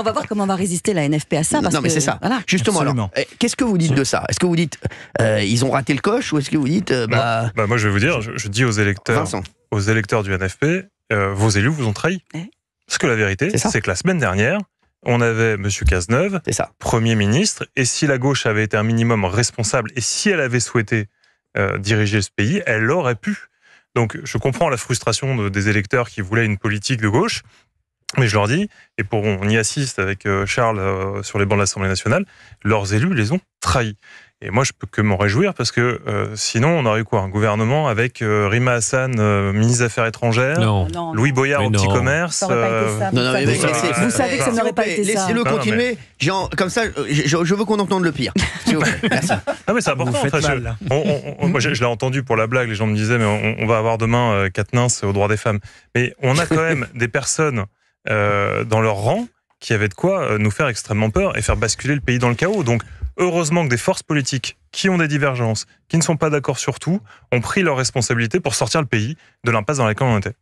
on va voir comment va résister la NFP à ça. Parce non, mais c'est ça. Justement, alors, eh, qu'est-ce que vous dites de ça Est-ce que vous dites euh, ils ont raté le coche ou est-ce que vous dites euh, bah, bah... moi je vais vous dire, je, dis aux électeurs, aux électeurs du NFP, euh, vos élus vous ont trahi. parce que la vérité, c'est que la semaine dernière, on avait M. Cazeneuve, Premier ministre, et si la gauche avait été un minimum responsable, et si elle avait souhaité diriger ce pays, elle l'aurait pu. Donc je comprends la frustration de, des électeurs qui voulaient une politique de gauche, mais je leur dis, et pour, on y assiste avec euh, Charles euh, sur les bancs de l'Assemblée nationale, leurs élus les ont trahis. Et moi, je peux que m'en réjouir parce que euh, sinon, on aurait eu quoi Un gouvernement avec Rima Hassan, ministre des Affaires étrangères, ah Louis Boyard petit commerce. Vous savez que ça n'aurait pas été ça. Laissez-le continuer. comme ça, je, veux qu'on entende le pire. Vous mais ça mal, je, moi, je, l'ai entendu pour la blague. Les gens me disaient, mais on, va avoir demain c'est au droit des femmes. Mais on a quand même des personnes euh, dans leur rang qui avait de quoi euh, nous faire extrêmement peur et faire basculer le pays dans le chaos. Donc, heureusement que des forces politiques qui ont des divergences, qui ne sont pas d'accord sur tout, ont pris leurs responsabilités pour sortir le pays de l'impasse dans laquelle on était.